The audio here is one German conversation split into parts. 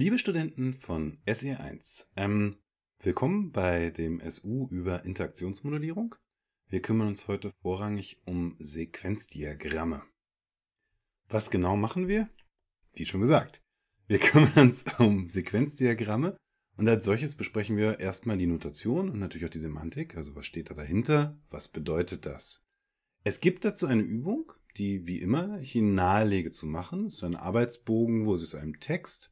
Liebe Studenten von SE1, ähm, willkommen bei dem SU über Interaktionsmodellierung. Wir kümmern uns heute vorrangig um Sequenzdiagramme. Was genau machen wir? Wie schon gesagt, wir kümmern uns um Sequenzdiagramme und als solches besprechen wir erstmal die Notation und natürlich auch die Semantik, also was steht da dahinter, was bedeutet das. Es gibt dazu eine Übung, die wie immer ich Ihnen nahelege zu machen. Es ist ein Arbeitsbogen, wo Sie es einem Text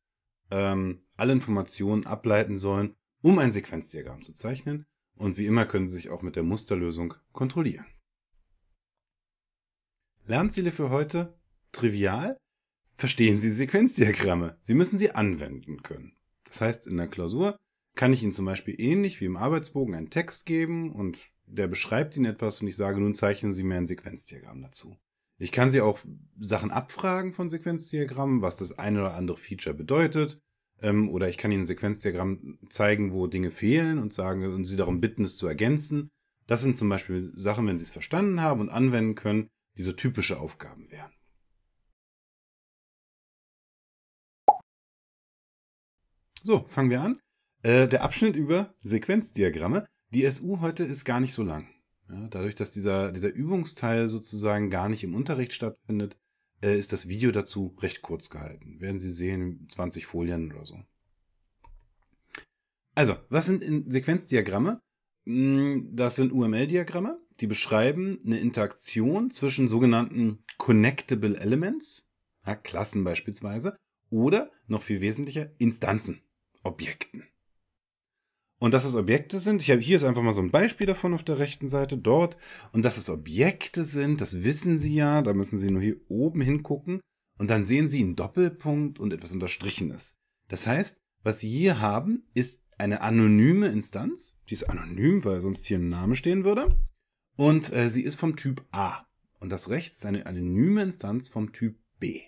ähm, alle Informationen ableiten sollen, um ein Sequenzdiagramm zu zeichnen. Und wie immer können Sie sich auch mit der Musterlösung kontrollieren. Lernziele für heute? Trivial? Verstehen Sie Sequenzdiagramme. Sie müssen sie anwenden können. Das heißt, in der Klausur kann ich Ihnen zum Beispiel ähnlich wie im Arbeitsbogen einen Text geben und der beschreibt Ihnen etwas und ich sage, nun zeichnen Sie mir ein Sequenzdiagramm dazu. Ich kann sie auch Sachen abfragen von Sequenzdiagrammen, was das eine oder andere Feature bedeutet. Ähm, oder ich kann ihnen ein Sequenzdiagramm zeigen, wo Dinge fehlen und sagen und sie darum bitten, es zu ergänzen. Das sind zum Beispiel Sachen, wenn sie es verstanden haben und anwenden können, die so typische Aufgaben wären. So, fangen wir an. Äh, der Abschnitt über Sequenzdiagramme. Die SU heute ist gar nicht so lang. Ja, dadurch, dass dieser, dieser Übungsteil sozusagen gar nicht im Unterricht stattfindet, äh, ist das Video dazu recht kurz gehalten. Werden Sie sehen, 20 Folien oder so. Also, was sind Sequenzdiagramme? Hm, das sind UML-Diagramme, die beschreiben eine Interaktion zwischen sogenannten Connectable Elements, ja, Klassen beispielsweise, oder noch viel wesentlicher, Instanzen, Objekten und dass es Objekte sind. Ich habe hier ist einfach mal so ein Beispiel davon auf der rechten Seite dort und dass es Objekte sind, das wissen Sie ja, da müssen Sie nur hier oben hingucken und dann sehen Sie einen Doppelpunkt und etwas unterstrichenes. Das heißt, was Sie hier haben, ist eine anonyme Instanz, die ist anonym, weil sonst hier ein Name stehen würde und äh, sie ist vom Typ A und das rechts ist eine anonyme Instanz vom Typ B.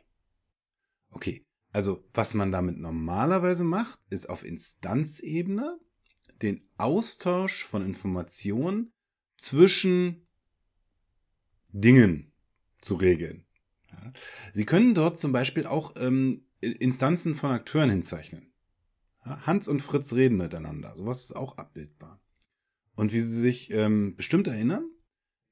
Okay, also was man damit normalerweise macht, ist auf Instanzebene den Austausch von Informationen zwischen Dingen zu regeln. Sie können dort zum Beispiel auch ähm, Instanzen von Akteuren hinzeichnen. Hans und Fritz reden miteinander. Sowas ist auch abbildbar. Und wie Sie sich ähm, bestimmt erinnern,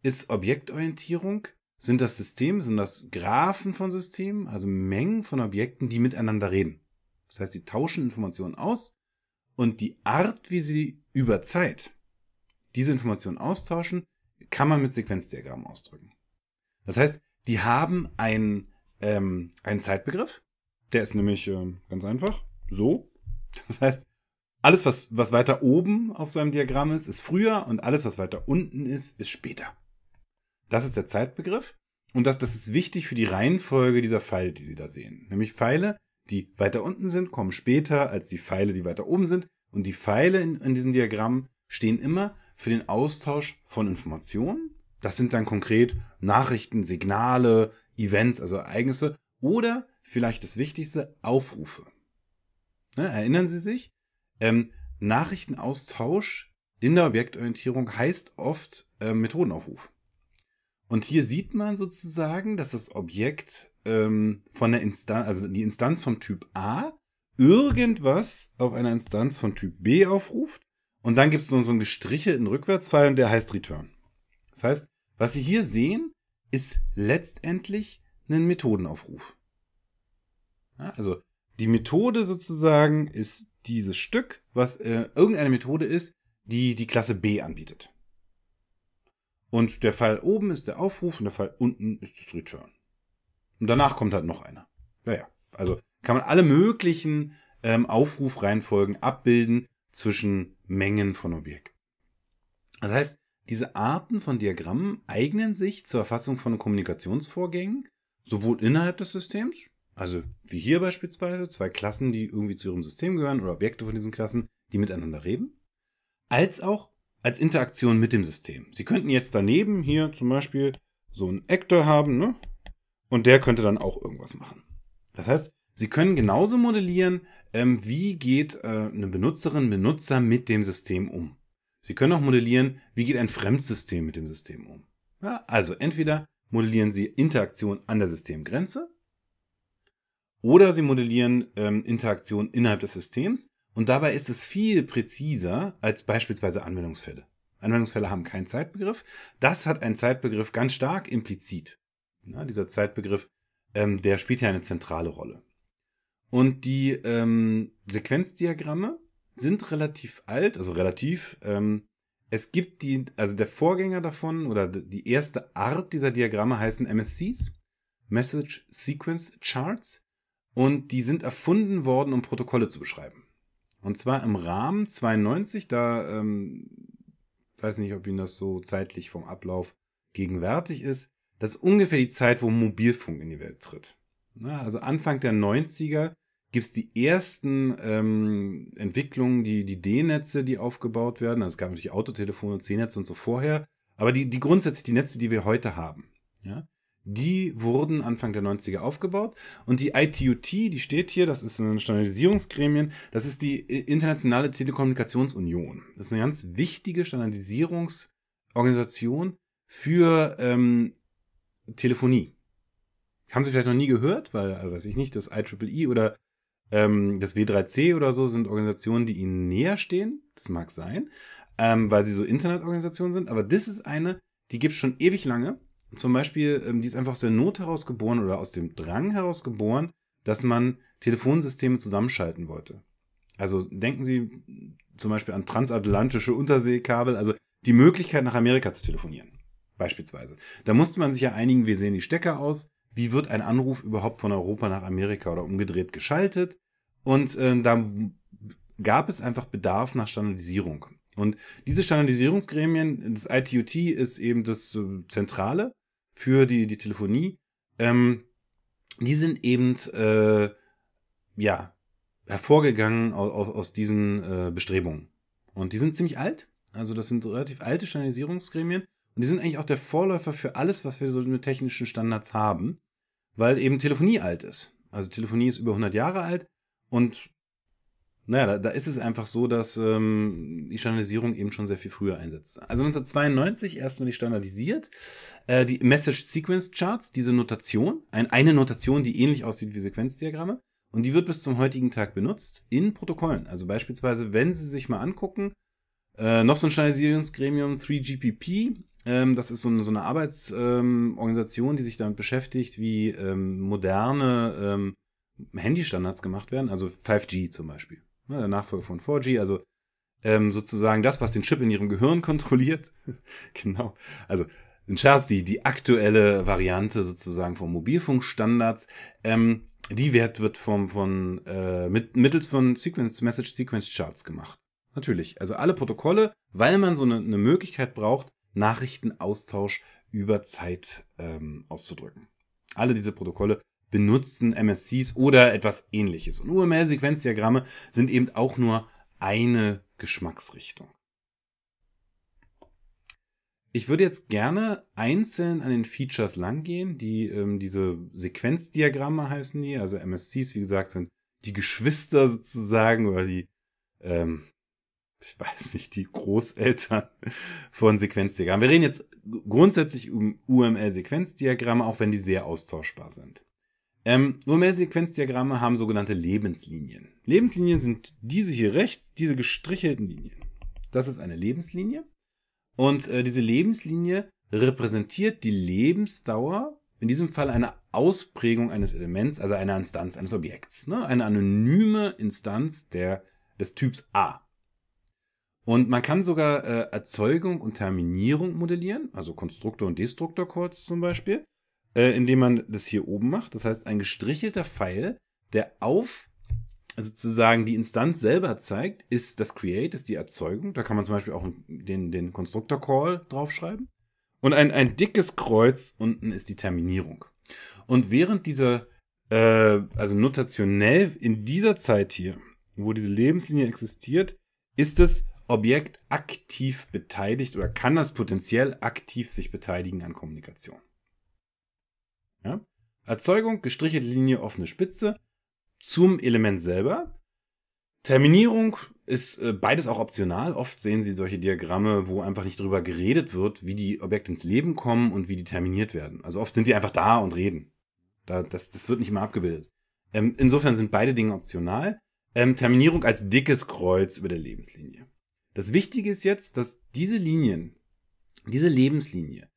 ist Objektorientierung, sind das Systeme, sind das Graphen von Systemen, also Mengen von Objekten, die miteinander reden. Das heißt, sie tauschen Informationen aus und die Art, wie sie über Zeit diese Informationen austauschen, kann man mit Sequenzdiagrammen ausdrücken. Das heißt, die haben einen, ähm, einen Zeitbegriff, der ist nämlich äh, ganz einfach so. Das heißt, alles, was, was weiter oben auf so einem Diagramm ist, ist früher und alles, was weiter unten ist, ist später. Das ist der Zeitbegriff und das, das ist wichtig für die Reihenfolge dieser Pfeile, die Sie da sehen. Nämlich Pfeile die weiter unten sind, kommen später als die Pfeile, die weiter oben sind. Und die Pfeile in, in diesem Diagramm stehen immer für den Austausch von Informationen. Das sind dann konkret Nachrichten, Signale, Events, also Ereignisse oder vielleicht das Wichtigste, Aufrufe. Ne, erinnern Sie sich, ähm, Nachrichtenaustausch in der Objektorientierung heißt oft äh, Methodenaufruf. Und hier sieht man sozusagen, dass das Objekt ähm, von der Instanz, also die Instanz vom Typ A irgendwas auf einer Instanz von Typ B aufruft und dann gibt es so, einen gestrichelten Rückwärtsfall und der heißt Return. Das heißt, was Sie hier sehen, ist letztendlich ein Methodenaufruf. Ja, also die Methode sozusagen ist dieses Stück, was äh, irgendeine Methode ist, die die Klasse B anbietet. Und der Fall oben ist der Aufruf und der Fall unten ist das Return. Und danach kommt halt noch einer. Naja, also kann man alle möglichen ähm, Aufrufreihenfolgen abbilden zwischen Mengen von Objekten. Das heißt, diese Arten von Diagrammen eignen sich zur Erfassung von Kommunikationsvorgängen, sowohl innerhalb des Systems, also wie hier beispielsweise zwei Klassen, die irgendwie zu ihrem System gehören oder Objekte von diesen Klassen, die miteinander reden, als auch als Interaktion mit dem System. Sie könnten jetzt daneben hier zum Beispiel so einen Actor haben, ne? Und der könnte dann auch irgendwas machen. Das heißt, Sie können genauso modellieren, ähm, wie geht äh, eine Benutzerin, Benutzer mit dem System um. Sie können auch modellieren, wie geht ein Fremdsystem mit dem System um. Ja, also entweder modellieren Sie Interaktion an der Systemgrenze oder Sie modellieren ähm, Interaktion innerhalb des Systems. Und dabei ist es viel präziser als beispielsweise Anwendungsfälle. Anwendungsfälle haben keinen Zeitbegriff. Das hat einen Zeitbegriff ganz stark implizit ja, ne, dieser Zeitbegriff, ähm, der spielt hier eine zentrale Rolle. Und die ähm, Sequenzdiagramme sind relativ alt, also relativ. Ähm, es gibt die, also der Vorgänger davon oder die erste Art dieser Diagramme heißen MSCs, Message Sequence Charts, und die sind erfunden worden, um Protokolle zu beschreiben. Und zwar im Rahmen 92, da ähm, weiß nicht, ob Ihnen das so zeitlich vom Ablauf gegenwärtig ist. Das ist ungefähr die Zeit, wo Mobilfunk in die Welt tritt. Also Anfang der 90er gibt es die ersten ähm, Entwicklungen, die, die D-Netze, die aufgebaut werden. Also es gab natürlich Autotelefone, C-Netze und so vorher. Aber die, die grundsätzlich die Netze, die wir heute haben, ja, die wurden Anfang der 90er aufgebaut. Und die ITUT, die steht hier, das ist ein Standardisierungsgremien, das ist die äh, Internationale Telekommunikationsunion. Das ist eine ganz wichtige Standardisierungsorganisation für ähm, Telefonie. Haben Sie vielleicht noch nie gehört, weil, äh, weiß ich nicht, das IEEE e oder ähm, das W3C oder so sind Organisationen, die Ihnen näher stehen. Das mag sein, ähm, weil sie so Internetorganisationen sind. Aber das ist eine, die gibt es schon ewig lange. Zum Beispiel, ähm, die ist einfach aus der Not herausgeboren oder aus dem Drang herausgeboren, dass man Telefonsysteme zusammenschalten wollte. Also denken Sie zum Beispiel an transatlantische Unterseekabel, also die Möglichkeit nach Amerika zu telefonieren. Beispielsweise. Da musste man sich ja einigen, wie sehen die Stecker aus, wie wird ein Anruf überhaupt von Europa nach Amerika oder umgedreht geschaltet? Und äh, da gab es einfach Bedarf nach Standardisierung. Und diese Standardisierungsgremien, das ITUT ist eben das äh, Zentrale für die, die Telefonie, ähm, die sind eben äh, ja, hervorgegangen aus, aus, aus diesen äh, Bestrebungen. Und die sind ziemlich alt, also das sind relativ alte Standardisierungsgremien und die sind eigentlich auch der Vorläufer für alles, was wir so mit technischen Standards haben, weil eben Telefonie alt ist. Also Telefonie ist über 100 Jahre alt und naja, da, da ist es einfach so, dass ähm, die Standardisierung eben schon sehr viel früher einsetzt. Also 1992 erstmal die standardisiert. Äh, die Message Sequence Charts, diese Notation, ein, eine Notation, die ähnlich aussieht wie Sequenzdiagramme. Und die wird bis zum heutigen Tag benutzt in Protokollen. Also beispielsweise, wenn Sie sich mal angucken, äh, noch so ein Standardisierungsgremium 3GPP ähm, das ist so eine, so eine Arbeitsorganisation, ähm, die sich damit beschäftigt, wie ähm, moderne ähm, Handystandards gemacht werden, also 5G zum Beispiel, ne, der Nachfolger von 4G, also ähm, sozusagen das, was den Chip in ihrem Gehirn kontrolliert. genau, also ein Scherz, die, die aktuelle Variante sozusagen von Mobilfunkstandards. Ähm, die Wert wird vom, von, äh, mit, mittels von Sequence, Message Sequence Charts gemacht. Natürlich. Also alle Protokolle, weil man so eine, eine Möglichkeit braucht, Nachrichtenaustausch über Zeit ähm, auszudrücken. Alle diese Protokolle benutzen MSCs oder etwas ähnliches. Und UML-Sequenzdiagramme sind eben auch nur eine Geschmacksrichtung. Ich würde jetzt gerne einzeln an den Features langgehen, die ähm, diese Sequenzdiagramme heißen die. Also MSCs, wie gesagt, sind die Geschwister sozusagen oder die ähm, ich weiß nicht, die Großeltern von Sequenzdiagrammen. Wir reden jetzt grundsätzlich um UML-Sequenzdiagramme, auch wenn die sehr austauschbar sind. Ähm, UML-Sequenzdiagramme haben sogenannte Lebenslinien. Lebenslinien sind diese hier rechts, diese gestrichelten Linien. Das ist eine Lebenslinie. Und äh, diese Lebenslinie repräsentiert die Lebensdauer, in diesem Fall eine Ausprägung eines Elements, also einer Instanz eines Objekts. Ne? Eine anonyme Instanz der, des Typs A. Und man kann sogar äh, Erzeugung und Terminierung modellieren, also Konstruktor und Destruktor Calls zum Beispiel, äh, indem man das hier oben macht. Das heißt, ein gestrichelter Pfeil, der auf also sozusagen die Instanz selber zeigt, ist das Create, ist die Erzeugung. Da kann man zum Beispiel auch den, den Konstruktor Call draufschreiben. Und ein, ein dickes Kreuz unten ist die Terminierung. Und während dieser, äh, also notationell in dieser Zeit hier, wo diese Lebenslinie existiert, ist es Objekt aktiv beteiligt oder kann das potenziell aktiv sich beteiligen an Kommunikation. Ja? Erzeugung, gestrichelte Linie, offene Spitze zum Element selber. Terminierung ist äh, beides auch optional. Oft sehen Sie solche Diagramme, wo einfach nicht darüber geredet wird, wie die Objekte ins Leben kommen und wie die terminiert werden. Also oft sind die einfach da und reden. Da, das, das wird nicht immer abgebildet. Ähm, insofern sind beide Dinge optional. Ähm, Terminierung als dickes Kreuz über der Lebenslinie. Das Wichtige ist jetzt, dass diese Linien, diese Lebenslinie,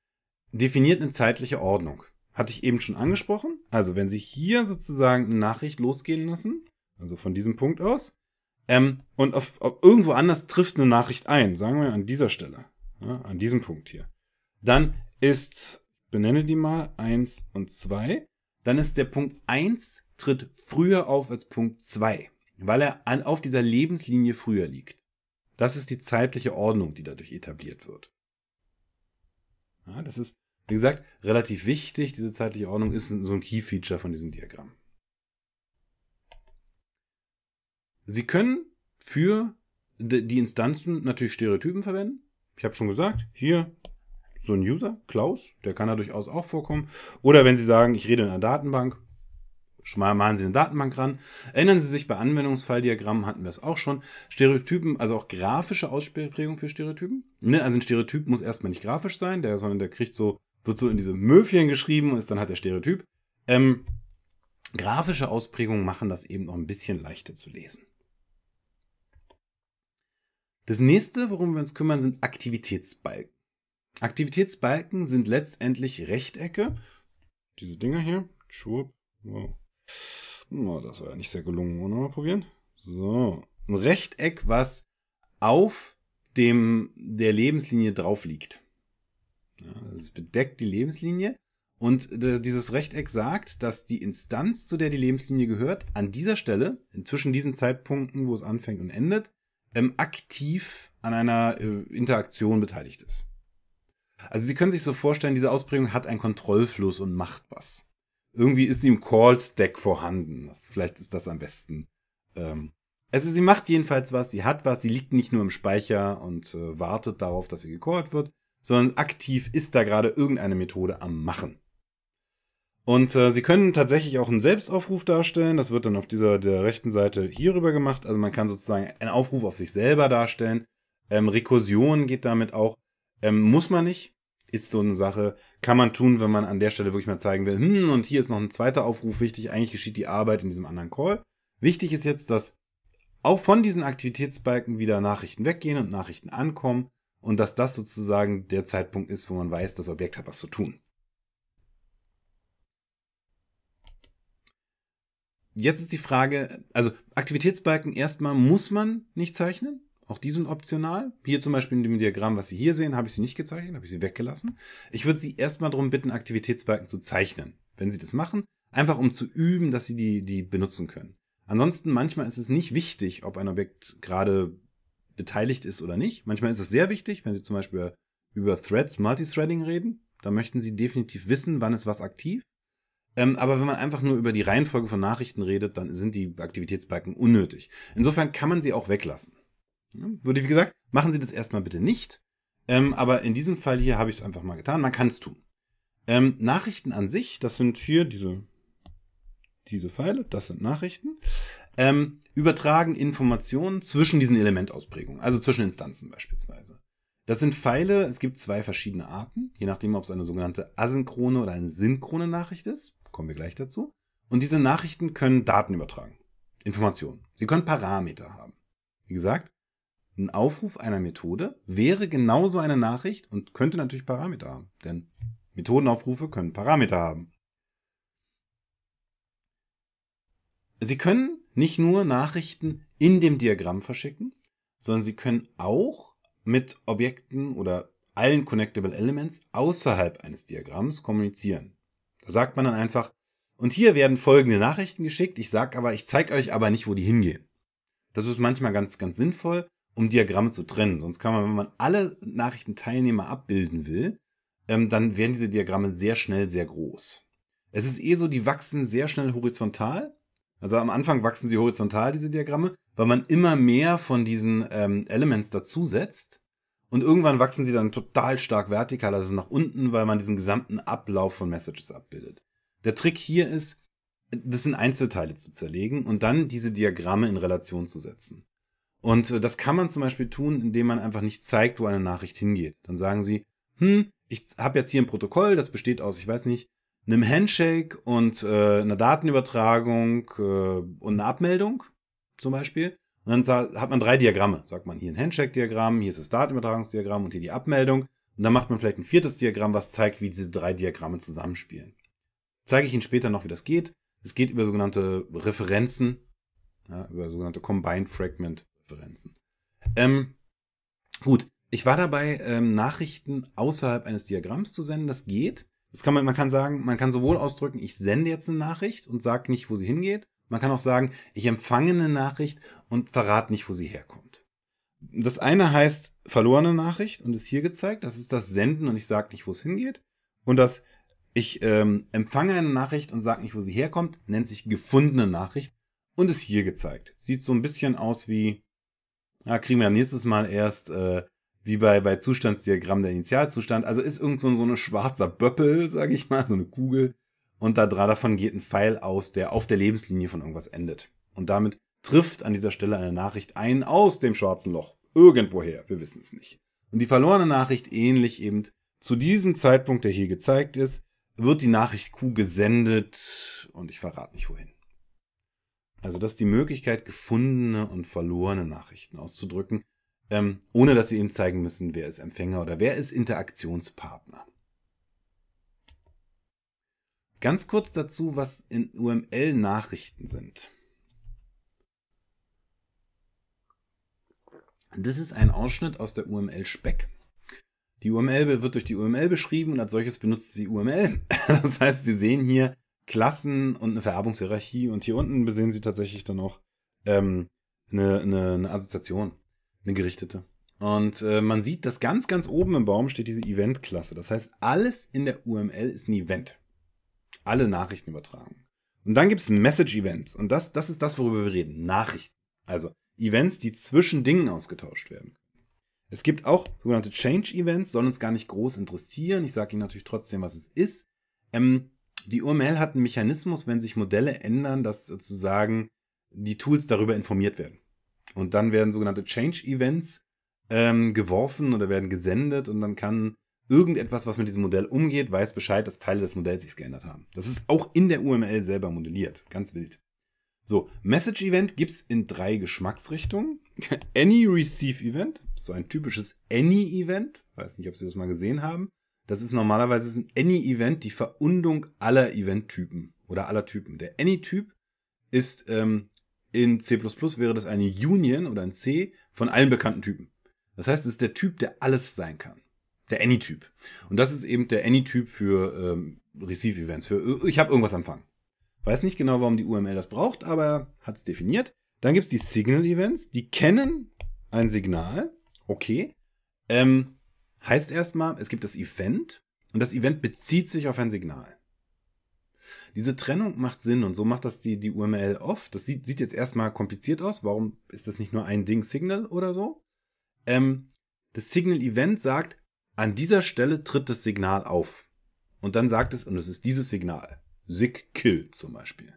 definiert eine zeitliche Ordnung. Hatte ich eben schon angesprochen. Also wenn Sie hier sozusagen eine Nachricht losgehen lassen, also von diesem Punkt aus, ähm, und auf, auf, irgendwo anders trifft eine Nachricht ein, sagen wir an dieser Stelle, ja, an diesem Punkt hier, dann ist, benenne die mal, 1 und 2, dann ist der Punkt 1 tritt früher auf als Punkt 2, weil er an, auf dieser Lebenslinie früher liegt. Das ist die zeitliche Ordnung, die dadurch etabliert wird. Ja, das ist, wie gesagt, relativ wichtig. Diese zeitliche Ordnung ist so ein Key-Feature von diesem Diagramm. Sie können für die Instanzen natürlich Stereotypen verwenden. Ich habe schon gesagt, hier so ein User, Klaus, der kann da durchaus auch vorkommen. Oder wenn Sie sagen, ich rede in einer Datenbank, mahnen Sie eine Datenbank ran. Erinnern Sie sich, bei Anwendungsfalldiagrammen hatten wir es auch schon. Stereotypen, also auch grafische Ausprägung für Stereotypen. Ne? Also ein Stereotyp muss erstmal nicht grafisch sein, der, sondern der kriegt so, wird so in diese Möfchen geschrieben und ist dann halt der Stereotyp. Ähm, grafische Ausprägungen machen das eben noch ein bisschen leichter zu lesen. Das nächste, worum wir uns kümmern, sind Aktivitätsbalken. Aktivitätsbalken sind letztendlich Rechtecke. Diese Dinger hier. Schwupp. Wow das war ja nicht sehr gelungen. Wollen wir mal probieren? So. Ein Rechteck, was auf dem, der Lebenslinie drauf liegt. Ja, es bedeckt die Lebenslinie. Und dieses Rechteck sagt, dass die Instanz, zu der die Lebenslinie gehört, an dieser Stelle, zwischen diesen Zeitpunkten, wo es anfängt und endet, ähm, aktiv an einer äh, Interaktion beteiligt ist. Also Sie können sich so vorstellen, diese Ausprägung hat einen Kontrollfluss und macht was irgendwie ist sie im Call-Stack vorhanden. vielleicht ist das am besten. Ähm, also sie macht jedenfalls was, sie hat was, sie liegt nicht nur im Speicher und äh, wartet darauf, dass sie gecallt wird, sondern aktiv ist da gerade irgendeine Methode am Machen. Und äh, sie können tatsächlich auch einen Selbstaufruf darstellen. Das wird dann auf dieser der rechten Seite hierüber gemacht. Also man kann sozusagen einen Aufruf auf sich selber darstellen. Ähm, Rekursion geht damit auch. Ähm, muss man nicht ist so eine Sache, kann man tun, wenn man an der Stelle wirklich mal zeigen will, hm, und hier ist noch ein zweiter Aufruf wichtig, eigentlich geschieht die Arbeit in diesem anderen Call. Wichtig ist jetzt, dass auch von diesen Aktivitätsbalken wieder Nachrichten weggehen und Nachrichten ankommen und dass das sozusagen der Zeitpunkt ist, wo man weiß, das Objekt hat was zu tun. Jetzt ist die Frage, also Aktivitätsbalken erstmal muss man nicht zeichnen, auch die sind optional. Hier zum Beispiel in dem Diagramm, was Sie hier sehen, habe ich sie nicht gezeichnet, habe ich sie weggelassen. Ich würde Sie erstmal darum bitten, Aktivitätsbalken zu zeichnen. Wenn Sie das machen, einfach um zu üben, dass Sie die, die benutzen können. Ansonsten, manchmal ist es nicht wichtig, ob ein Objekt gerade beteiligt ist oder nicht. Manchmal ist es sehr wichtig, wenn Sie zum Beispiel über Threads, Multithreading reden. Da möchten Sie definitiv wissen, wann ist was aktiv. Ähm, aber wenn man einfach nur über die Reihenfolge von Nachrichten redet, dann sind die Aktivitätsbalken unnötig. Insofern kann man sie auch weglassen. Würde wie gesagt, machen Sie das erstmal bitte nicht. Ähm, aber in diesem Fall hier habe ich es einfach mal getan. Man kann es tun. Ähm, Nachrichten an sich, das sind hier diese, diese Pfeile, das sind Nachrichten, ähm, übertragen Informationen zwischen diesen Elementausprägungen, also zwischen Instanzen beispielsweise. Das sind Pfeile, es gibt zwei verschiedene Arten, je nachdem, ob es eine sogenannte asynchrone oder eine synchrone Nachricht ist. Kommen wir gleich dazu. Und diese Nachrichten können Daten übertragen, Informationen. Sie können Parameter haben. Wie gesagt, ein Aufruf einer Methode wäre genauso eine Nachricht und könnte natürlich Parameter haben, denn Methodenaufrufe können Parameter haben. Sie können nicht nur Nachrichten in dem Diagramm verschicken, sondern Sie können auch mit Objekten oder allen Connectable Elements außerhalb eines Diagramms kommunizieren. Da sagt man dann einfach, und hier werden folgende Nachrichten geschickt, ich sage aber, ich zeige euch aber nicht, wo die hingehen. Das ist manchmal ganz, ganz sinnvoll, um Diagramme zu trennen. Sonst kann man, wenn man alle Nachrichtenteilnehmer abbilden will, ähm, dann werden diese Diagramme sehr schnell sehr groß. Es ist eh so, die wachsen sehr schnell horizontal. Also am Anfang wachsen sie horizontal, diese Diagramme, weil man immer mehr von diesen ähm, Elements dazusetzt. Und irgendwann wachsen sie dann total stark vertikal, also nach unten, weil man diesen gesamten Ablauf von Messages abbildet. Der Trick hier ist, das in Einzelteile zu zerlegen und dann diese Diagramme in Relation zu setzen. Und äh, das kann man zum Beispiel tun, indem man einfach nicht zeigt, wo eine Nachricht hingeht. Dann sagen sie, hm, ich habe jetzt hier ein Protokoll, das besteht aus, ich weiß nicht, einem Handshake und äh, einer Datenübertragung äh, und einer Abmeldung zum Beispiel. Und dann hat man drei Diagramme. Sagt man hier ein Handshake-Diagramm, hier ist das Datenübertragungsdiagramm und hier die Abmeldung. Und dann macht man vielleicht ein viertes Diagramm, was zeigt, wie diese drei Diagramme zusammenspielen. Zeige ich Ihnen später noch, wie das geht. Es geht über sogenannte Referenzen, ja, über sogenannte Combined Fragment Präferenzen. Ähm, gut, ich war dabei, ähm, Nachrichten außerhalb eines Diagramms zu senden. Das geht. Das kann man, man kann sagen, man kann sowohl ausdrücken, ich sende jetzt eine Nachricht und sage nicht, wo sie hingeht. Man kann auch sagen, ich empfange eine Nachricht und verrate nicht, wo sie herkommt. Das eine heißt verlorene Nachricht und ist hier gezeigt. Das ist das Senden und ich sage nicht, wo es hingeht. Und das ich ähm, empfange eine Nachricht und sage nicht, wo sie herkommt, nennt sich gefundene Nachricht und ist hier gezeigt. Sieht so ein bisschen aus wie Ah, kriegen wir nächstes Mal erst äh, wie bei, bei Zustandsdiagramm der Initialzustand. Also ist irgend so, so eine schwarzer Böppel, sage ich mal, so eine Kugel. Und da dran davon geht ein Pfeil aus, der auf der Lebenslinie von irgendwas endet. Und damit trifft an dieser Stelle eine Nachricht ein aus dem schwarzen Loch. Irgendwoher, wir wissen es nicht. Und die verlorene Nachricht, ähnlich eben zu diesem Zeitpunkt, der hier gezeigt ist, wird die Nachricht Q gesendet und ich verrate nicht wohin. Also das ist die Möglichkeit, gefundene und verlorene Nachrichten auszudrücken, ähm, ohne dass sie eben zeigen müssen, wer ist Empfänger oder wer ist Interaktionspartner. Ganz kurz dazu, was in UML Nachrichten sind. Das ist ein Ausschnitt aus der UML-Spec. Die UML wird durch die UML beschrieben und als solches benutzt sie UML. Das heißt, Sie sehen hier Klassen und eine Vererbungshierarchie. Und hier unten besehen sie tatsächlich dann auch ähm, eine, eine, eine Assoziation, eine gerichtete. Und äh, man sieht, dass ganz, ganz oben im Baum steht diese Event-Klasse. Das heißt, alles in der UML ist ein Event. Alle Nachrichten übertragen. Und dann gibt es Message-Events. Und das, das ist das, worüber wir reden. Nachrichten. Also Events, die zwischen Dingen ausgetauscht werden. Es gibt auch sogenannte Change-Events, sollen uns gar nicht groß interessieren. Ich sage Ihnen natürlich trotzdem, was es ist. Ähm, die UML hat einen Mechanismus, wenn sich Modelle ändern, dass sozusagen die Tools darüber informiert werden. Und dann werden sogenannte Change-Events ähm, geworfen oder werden gesendet und dann kann irgendetwas, was mit diesem Modell umgeht, weiß Bescheid, dass Teile des Modells sich geändert haben. Das ist auch in der UML selber modelliert. Ganz wild. So, Message Event gibt es in drei Geschmacksrichtungen. Any Receive Event, so ein typisches Any Event, weiß nicht, ob Sie das mal gesehen haben. Das ist normalerweise ein Any-Event die Verundung aller Event-Typen oder aller Typen. Der Any-Typ ist ähm, in C wäre das eine Union oder ein C von allen bekannten Typen. Das heißt, es ist der Typ, der alles sein kann. Der Any-Typ. Und das ist eben der Any-Typ für ähm, Receive-Events, für ich habe irgendwas empfangen. Weiß nicht genau, warum die UML das braucht, aber hat es definiert. Dann gibt es die Signal-Events, die kennen ein Signal, okay. Ähm, Heißt erstmal, es gibt das Event und das Event bezieht sich auf ein Signal. Diese Trennung macht Sinn und so macht das die, die UML oft. Das sieht, sieht jetzt erstmal kompliziert aus. Warum ist das nicht nur ein Ding Signal oder so? Ähm, das Signal Event sagt, an dieser Stelle tritt das Signal auf. Und dann sagt es, und es ist dieses Signal. Sig Kill zum Beispiel.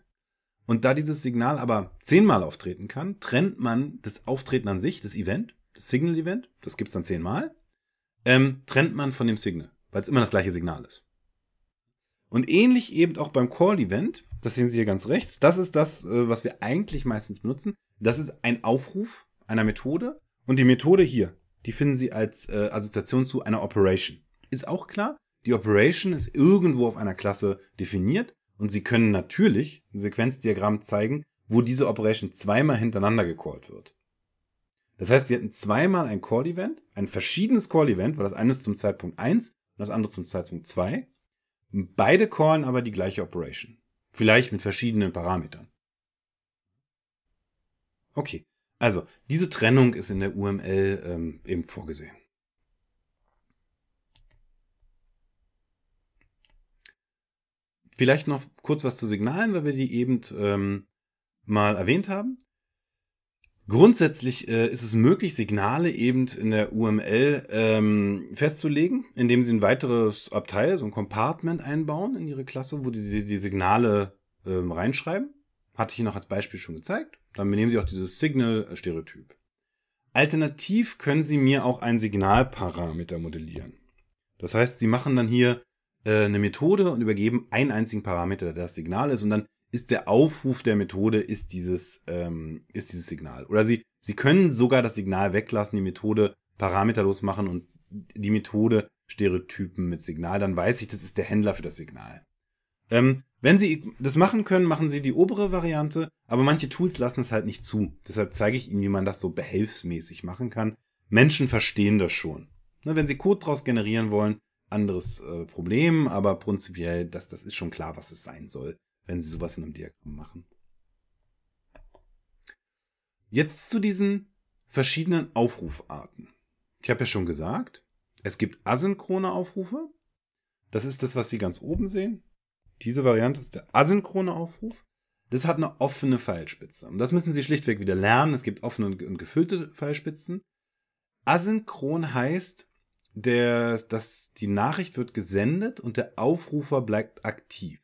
Und da dieses Signal aber zehnmal auftreten kann, trennt man das Auftreten an sich, das Event, das Signal Event, das gibt es dann zehnmal, ähm, trennt man von dem Signal, weil es immer das gleiche Signal ist. Und ähnlich eben auch beim Call-Event, das sehen Sie hier ganz rechts, das ist das, äh, was wir eigentlich meistens benutzen. Das ist ein Aufruf einer Methode. Und die Methode hier, die finden Sie als äh, Assoziation zu einer Operation. Ist auch klar, die Operation ist irgendwo auf einer Klasse definiert und Sie können natürlich ein Sequenzdiagramm zeigen, wo diese Operation zweimal hintereinander gecallt wird. Das heißt, sie hatten zweimal ein Call-Event, ein verschiedenes Call-Event, weil das eine zum Zeitpunkt 1 und das andere zum Zeitpunkt 2. Beide callen aber die gleiche Operation. Vielleicht mit verschiedenen Parametern. Okay, also diese Trennung ist in der UML ähm, eben vorgesehen. Vielleicht noch kurz was zu Signalen, weil wir die eben ähm, mal erwähnt haben. Grundsätzlich äh, ist es möglich, Signale eben in der UML ähm, festzulegen, indem Sie ein weiteres Abteil, so ein Compartment einbauen in Ihre Klasse, wo Sie die, Signale ähm, reinschreiben. Hatte ich Ihnen noch als Beispiel schon gezeigt. Dann benehmen Sie auch dieses Signal-Stereotyp. Alternativ können Sie mir auch ein Signalparameter modellieren. Das heißt, Sie machen dann hier äh, eine Methode und übergeben einen einzigen Parameter, der das Signal ist, und dann ist der Aufruf der Methode, ist dieses, ähm, ist dieses Signal. Oder sie, sie können sogar das Signal weglassen, die Methode parameterlos machen und die Methode Stereotypen mit Signal, dann weiß ich, das ist der Händler für das Signal. Ähm, wenn Sie das machen können, machen Sie die obere Variante, aber manche Tools lassen es halt nicht zu. Deshalb zeige ich Ihnen, wie man das so behelfsmäßig machen kann. Menschen verstehen das schon. Ne, wenn Sie Code draus generieren wollen, anderes äh, Problem, aber prinzipiell, das, das ist schon klar, was es sein soll wenn Sie sowas in einem Diagramm machen. Jetzt zu diesen verschiedenen Aufrufarten. Ich habe ja schon gesagt, es gibt asynchrone Aufrufe. Das ist das, was Sie ganz oben sehen. Diese Variante ist der asynchrone Aufruf. Das hat eine offene Pfeilspitze. Und das müssen Sie schlichtweg wieder lernen. Es gibt offene und gefüllte Pfeilspitzen. Asynchron heißt, der, dass die Nachricht wird gesendet und der Aufrufer bleibt aktiv.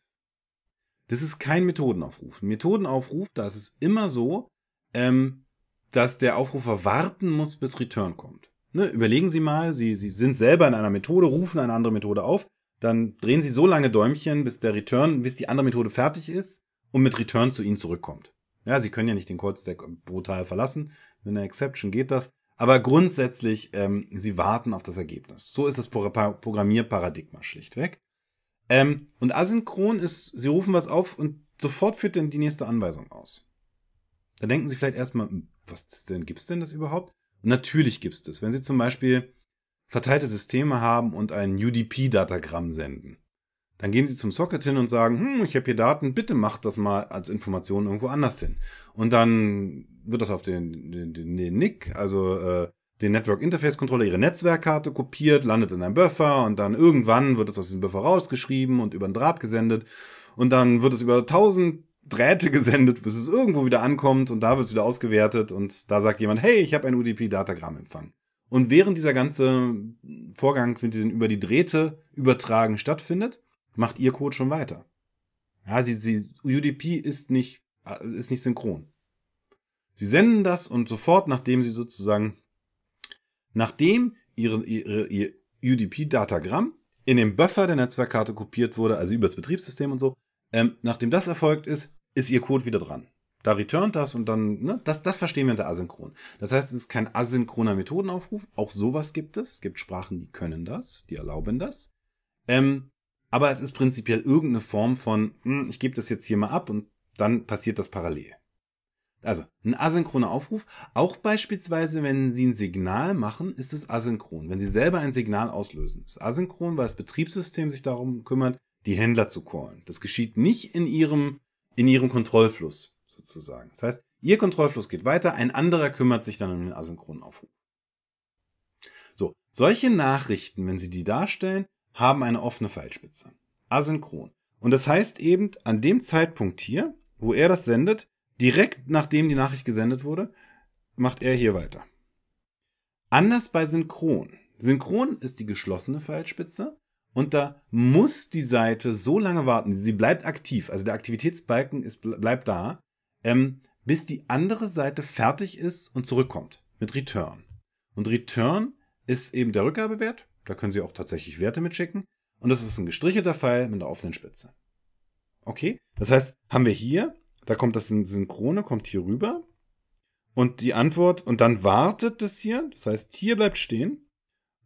Das ist kein Methodenaufruf. Ein Methodenaufruf, da ist es immer so, ähm, dass der Aufrufer warten muss, bis Return kommt. Ne? Überlegen Sie mal, Sie, Sie sind selber in einer Methode, rufen eine andere Methode auf, dann drehen Sie so lange Däumchen, bis der Return, bis die andere Methode fertig ist und mit Return zu Ihnen zurückkommt. Ja, Sie können ja nicht den Callstack brutal verlassen. Mit einer Exception geht das. Aber grundsätzlich, ähm, Sie warten auf das Ergebnis. So ist das Programmierparadigma schlichtweg. Ähm, und asynchron ist, sie rufen was auf und sofort führt dann die nächste Anweisung aus. Da denken sie vielleicht erstmal, hm, was ist denn, gibt es denn das überhaupt? Und natürlich gibt es das. Wenn sie zum Beispiel verteilte Systeme haben und ein UDP-Datagramm senden, dann gehen sie zum Socket hin und sagen, hm, ich habe hier Daten, bitte macht das mal als Information irgendwo anders hin. Und dann wird das auf den, den, den NIC, also äh, den Network Interface Controller ihre Netzwerkkarte kopiert, landet in einem Buffer und dann irgendwann wird es aus diesem Buffer rausgeschrieben und über einen Draht gesendet und dann wird es über 1000 Drähte gesendet, bis es irgendwo wieder ankommt und da wird es wieder ausgewertet und da sagt jemand, hey, ich habe ein UDP-Datagramm empfangen. Und während dieser ganze Vorgang mit den über die Drähte übertragen stattfindet, macht ihr Code schon weiter. Ja, sie, sie, UDP ist nicht, äh, ist nicht synchron. Sie senden das und sofort, nachdem sie sozusagen nachdem ihre, ihre, ihr UDP-Datagramm in dem Buffer der Netzwerkkarte kopiert wurde, also übers Betriebssystem und so, ähm, nachdem das erfolgt ist, ist ihr Code wieder dran. Da returnt das und dann, ne, das, das verstehen wir unter asynchron. Das heißt, es ist kein asynchroner Methodenaufruf. Auch sowas gibt es. Es gibt Sprachen, die können das, die erlauben das. Ähm, aber es ist prinzipiell irgendeine Form von, hm, ich gebe das jetzt hier mal ab und dann passiert das parallel. Also ein asynchroner Aufruf. Auch beispielsweise, wenn Sie ein Signal machen, ist es asynchron. Wenn Sie selber ein Signal auslösen, ist asynchron, weil das Betriebssystem sich darum kümmert, die Händler zu callen. Das geschieht nicht in Ihrem, in Ihrem Kontrollfluss sozusagen. Das heißt, Ihr Kontrollfluss geht weiter, ein anderer kümmert sich dann um den asynchronen Aufruf. So, solche Nachrichten, wenn Sie die darstellen, haben eine offene Pfeilspitze. Asynchron. Und das heißt eben, an dem Zeitpunkt hier, wo er das sendet, Direkt nachdem die Nachricht gesendet wurde, macht er hier weiter. Anders bei Synchron. Synchron ist die geschlossene Pfeilspitze und da muss die Seite so lange warten, sie bleibt aktiv, also der Aktivitätsbalken ist, bleibt da, ähm, bis die andere Seite fertig ist und zurückkommt mit Return. Und Return ist eben der Rückgabewert, da können Sie auch tatsächlich Werte mitschicken und das ist ein gestrichelter Pfeil mit einer offenen Spitze. Okay, das heißt, haben wir hier da kommt das Synchrone, kommt hier rüber. Und die Antwort, und dann wartet das hier, das heißt, hier bleibt stehen.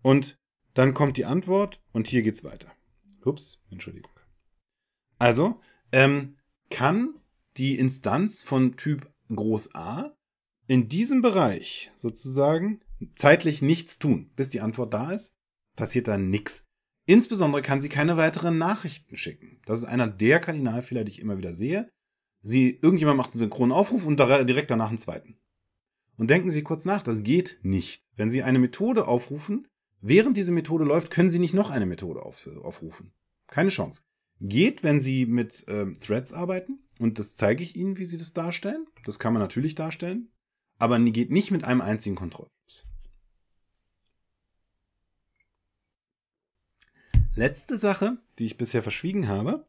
Und dann kommt die Antwort und hier geht's weiter. Ups, Entschuldigung. Also, ähm, kann die Instanz von Typ groß A in diesem Bereich sozusagen zeitlich nichts tun, bis die Antwort da ist, passiert da nichts. Insbesondere kann sie keine weiteren Nachrichten schicken. Das ist einer der Kardinalfehler, die ich immer wieder sehe. Sie, irgendjemand macht einen synchronen Aufruf und direkt danach einen zweiten. Und denken Sie kurz nach, das geht nicht. Wenn Sie eine Methode aufrufen, während diese Methode läuft, können Sie nicht noch eine Methode aufrufen. Keine Chance. Geht, wenn Sie mit ähm, Threads arbeiten, und das zeige ich Ihnen, wie Sie das darstellen. Das kann man natürlich darstellen, aber geht nicht mit einem einzigen Kontrollfluss. Letzte Sache, die ich bisher verschwiegen habe,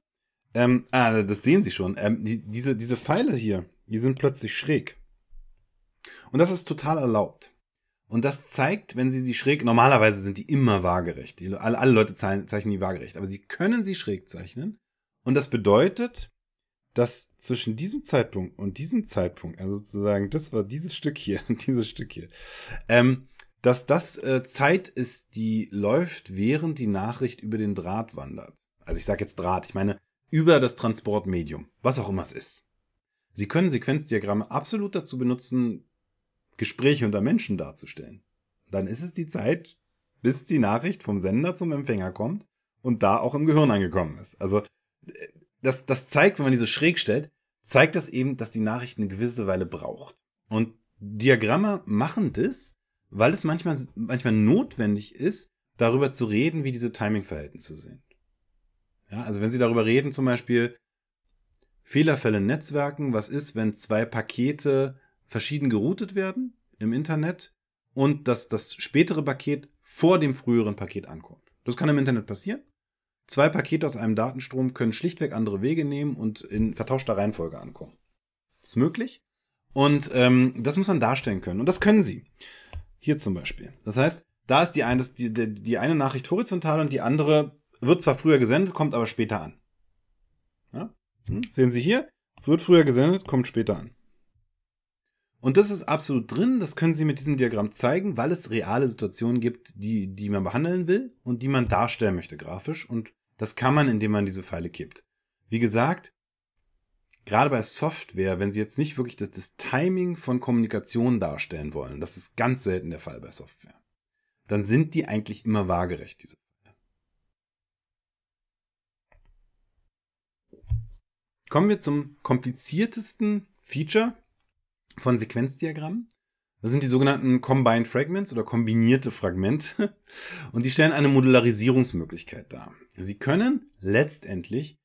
ähm, ah, das sehen Sie schon. Ähm, die, diese, diese Pfeile hier, die sind plötzlich schräg. Und das ist total erlaubt. Und das zeigt, wenn Sie sie schräg, normalerweise sind die immer waagerecht. Die, alle, alle Leute zeichnen die waagerecht, aber Sie können sie schräg zeichnen. Und das bedeutet, dass zwischen diesem Zeitpunkt und diesem Zeitpunkt, also sozusagen, das war dieses Stück hier, dieses Stück hier, ähm, dass das äh, Zeit ist, die läuft, während die Nachricht über den Draht wandert. Also ich sage jetzt Draht, ich meine über das Transportmedium, was auch immer es ist. Sie können Sequenzdiagramme absolut dazu benutzen, Gespräche unter Menschen darzustellen. Dann ist es die Zeit, bis die Nachricht vom Sender zum Empfänger kommt und da auch im Gehirn angekommen ist. Also äh, das, das zeigt, wenn man diese so schräg stellt, zeigt das eben, dass die Nachricht eine gewisse Weile braucht. Und Diagramme machen das, weil es manchmal, manchmal notwendig ist, darüber zu reden, wie diese Timing-Verhältnisse sind. Ja, also wenn Sie darüber reden, zum Beispiel Fehlerfälle in Netzwerken, was ist, wenn zwei Pakete verschieden geroutet werden im Internet und dass das spätere Paket vor dem früheren Paket ankommt. Das kann im Internet passieren. Zwei Pakete aus einem Datenstrom können schlichtweg andere Wege nehmen und in vertauschter Reihenfolge ankommen. ist möglich. Und ähm, das muss man darstellen können. Und das können sie. Hier zum Beispiel. Das heißt, da ist die, ein, die, die eine Nachricht horizontal und die andere wird zwar früher gesendet, kommt aber später an. Ja? Hm? Sehen Sie hier, wird früher gesendet, kommt später an. Und das ist absolut drin, das können Sie mit diesem Diagramm zeigen, weil es reale Situationen gibt, die, die man behandeln will und die man darstellen möchte grafisch. Und das kann man, indem man diese Pfeile kippt. Wie gesagt, gerade bei Software, wenn Sie jetzt nicht wirklich das, das Timing von Kommunikation darstellen wollen, das ist ganz selten der Fall bei Software, dann sind die eigentlich immer waagerecht, diese Kommen wir zum kompliziertesten Feature von Sequenzdiagrammen. Das sind die sogenannten Combined Fragments oder kombinierte Fragmente. Und die stellen eine Modularisierungsmöglichkeit dar. Sie können letztendlich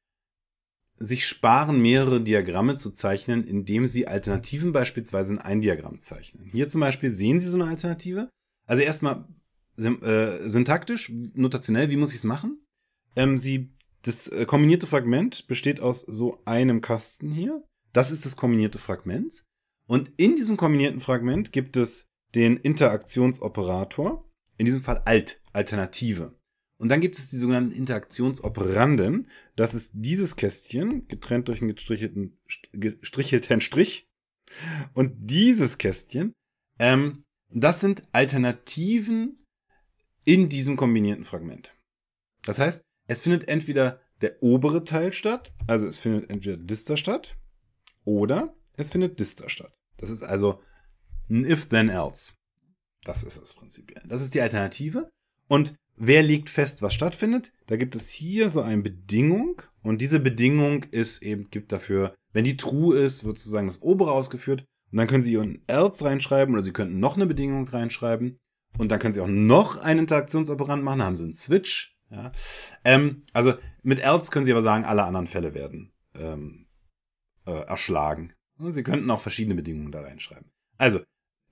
sich sparen, mehrere Diagramme zu zeichnen, indem Sie Alternativen beispielsweise in ein Diagramm zeichnen. Hier zum Beispiel sehen Sie so eine Alternative. Also erstmal äh, syntaktisch, notationell, wie muss ich es machen? Ähm, Sie das äh, kombinierte Fragment besteht aus so einem Kasten hier. Das ist das kombinierte Fragment. Und in diesem kombinierten Fragment gibt es den Interaktionsoperator, in diesem Fall Alt, Alternative. Und dann gibt es die sogenannten Interaktionsoperanden. Das ist dieses Kästchen, getrennt durch einen gestrichelten, gestrichelten Strich. Und dieses Kästchen, ähm, das sind Alternativen in diesem kombinierten Fragment. Das heißt, es findet entweder der obere Teil statt, also es findet entweder Dister statt, oder es findet Dister statt. Das ist also ein If-Then-Else. Das ist das prinzipiell. Das ist die Alternative. Und wer legt fest, was stattfindet? Da gibt es hier so eine Bedingung. Und diese Bedingung ist eben, gibt dafür, wenn die true ist, wird sozusagen das obere ausgeführt. Und dann können Sie ihren else reinschreiben oder Sie könnten noch eine Bedingung reinschreiben. Und dann können Sie auch noch einen Interaktionsoperant machen. Da haben Sie einen Switch. Ja? Ähm, also mit else können Sie aber sagen, alle anderen Fälle werden ähm, äh, erschlagen. Sie könnten auch verschiedene Bedingungen da reinschreiben. Also,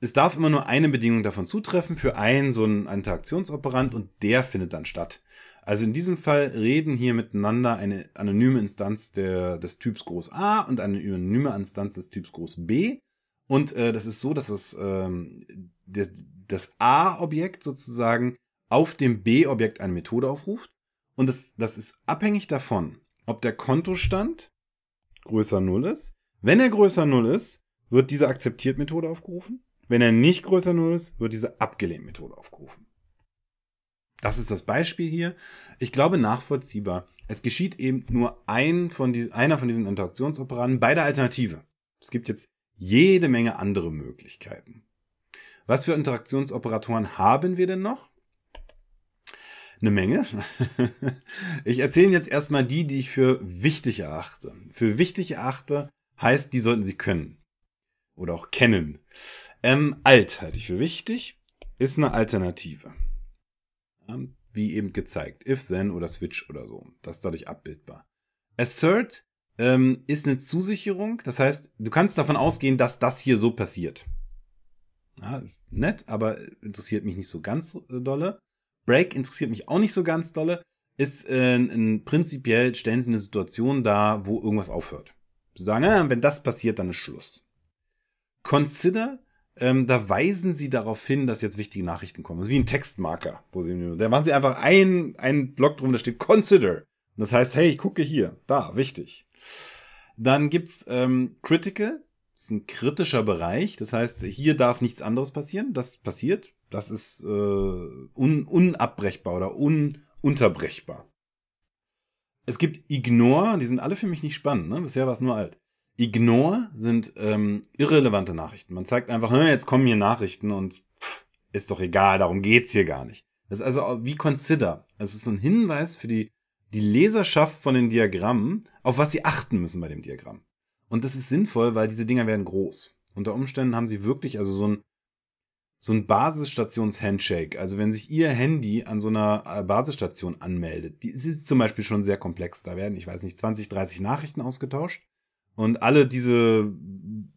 es darf immer nur eine Bedingung davon zutreffen für einen so einen Interaktionsoperant und der findet dann statt. Also in diesem Fall reden hier miteinander eine anonyme Instanz der, des Typs Groß A und eine anonyme Instanz des Typs Groß B. Und äh, das ist so, dass es ähm, der, das A-Objekt sozusagen auf dem B-Objekt eine Methode aufruft. Und das, das ist abhängig davon, ob der Kontostand größer 0 ist. Wenn er größer 0 ist, wird diese Akzeptiert-Methode aufgerufen. Wenn er nicht größer 0 ist, wird diese Abgelehnt-Methode aufgerufen. Das ist das Beispiel hier. Ich glaube nachvollziehbar. Es geschieht eben nur ein von die, einer von diesen Interaktionsoperanden bei der Alternative. Es gibt jetzt jede Menge andere Möglichkeiten. Was für Interaktionsoperatoren haben wir denn noch? eine Menge. ich erzähle jetzt erstmal die, die ich für wichtig erachte. Für wichtig erachte heißt, die sollten Sie können. Oder auch kennen. Ähm, alt halte ich für wichtig, ist eine Alternative. Ähm, wie eben gezeigt. If, then oder switch oder so. Das ist dadurch abbildbar. Assert ähm, ist eine Zusicherung. Das heißt, du kannst davon ausgehen, dass das hier so passiert. Ja, nett, aber interessiert mich nicht so ganz äh, dolle. Break interessiert mich auch nicht so ganz dolle. Ist äh, in, prinzipiell stellen sie eine Situation dar, wo irgendwas aufhört. Sie sagen, ah, wenn das passiert, dann ist Schluss. Consider, ähm, da weisen sie darauf hin, dass jetzt wichtige Nachrichten kommen. Das also ist wie ein Textmarker, wo sie, da machen sie einfach einen, einen Block drum, da steht Consider. Und das heißt, hey, ich gucke hier, da, wichtig. Dann gibt's ähm, Critical, das ist ein kritischer Bereich. Das heißt, hier darf nichts anderes passieren. Das passiert. Das ist äh, un unabbrechbar oder ununterbrechbar. Es gibt Ignore, die sind alle für mich nicht spannend, ne? bisher war es nur alt. Ignore sind ähm, irrelevante Nachrichten. Man zeigt einfach, jetzt kommen hier Nachrichten und pff, ist doch egal, darum geht es hier gar nicht. Das ist also wie Consider. Es ist so ein Hinweis für die, die Leserschaft von den Diagrammen, auf was sie achten müssen bei dem Diagramm. Und das ist sinnvoll, weil diese Dinger werden groß. Unter Umständen haben sie wirklich also so ein so ein Basisstations-Handshake. Also wenn sich Ihr Handy an so einer äh, Basisstation anmeldet, die ist zum Beispiel schon sehr komplex. Da werden, ich weiß nicht, 20, 30 Nachrichten ausgetauscht. Und alle diese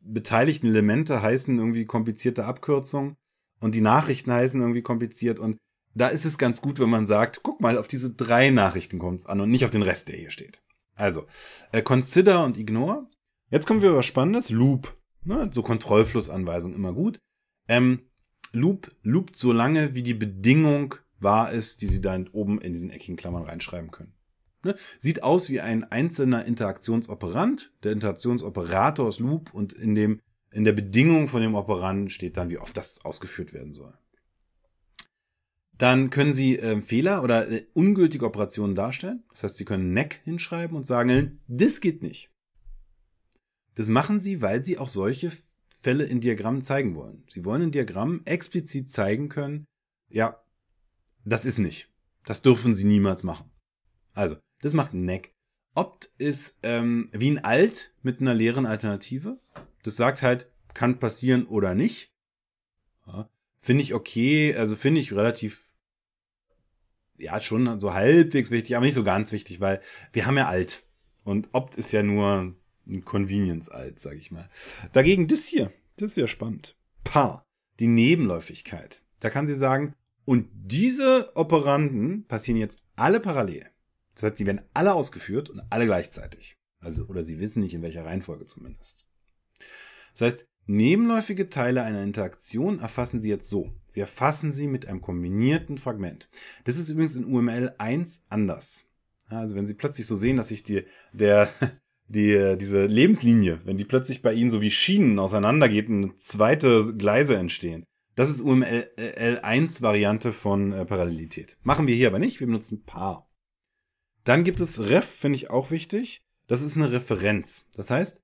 beteiligten Elemente heißen irgendwie komplizierte Abkürzungen. Und die Nachrichten heißen irgendwie kompliziert. Und da ist es ganz gut, wenn man sagt, guck mal, auf diese drei Nachrichten kommt es an und nicht auf den Rest, der hier steht. Also, äh, Consider und Ignore. Jetzt kommen wir über Spannendes. Loop. Ne? So Kontrollflussanweisung, immer gut. Ähm, Loop loopt so lange, wie die Bedingung wahr ist, die Sie dann oben in diesen eckigen Klammern reinschreiben können. Ne? Sieht aus wie ein einzelner Interaktionsoperant. Der Interaktionsoperator ist Loop und in, dem, in der Bedingung von dem Operanden steht dann, wie oft das ausgeführt werden soll. Dann können Sie äh, Fehler oder äh, ungültige Operationen darstellen. Das heißt, Sie können Neck hinschreiben und sagen, das geht nicht. Das machen Sie, weil Sie auch solche Fälle in Diagrammen zeigen wollen. Sie wollen in Diagrammen explizit zeigen können, ja, das ist nicht. Das dürfen sie niemals machen. Also, das macht NEC. Opt ist ähm, wie ein Alt mit einer leeren Alternative. Das sagt halt, kann passieren oder nicht. Ja, finde ich okay, also finde ich relativ, ja, schon so halbwegs wichtig, aber nicht so ganz wichtig, weil wir haben ja Alt. Und Opt ist ja nur ein Convenience-Alt, sage ich mal. Dagegen das hier, das wäre spannend. Paar, die Nebenläufigkeit. Da kann sie sagen, und diese Operanden passieren jetzt alle parallel. Das heißt, sie werden alle ausgeführt und alle gleichzeitig. Also, oder sie wissen nicht, in welcher Reihenfolge zumindest. Das heißt, nebenläufige Teile einer Interaktion erfassen sie jetzt so. Sie erfassen sie mit einem kombinierten Fragment. Das ist übrigens in UML 1 anders. Also wenn Sie plötzlich so sehen, dass sich die, der, die, äh, diese Lebenslinie, wenn die plötzlich bei ihnen so wie Schienen auseinandergeht und zweite Gleise entstehen. Das ist UML1-Variante von äh, Parallelität. Machen wir hier aber nicht, wir benutzen Paar. Dann gibt es Ref, finde ich auch wichtig. Das ist eine Referenz. Das heißt,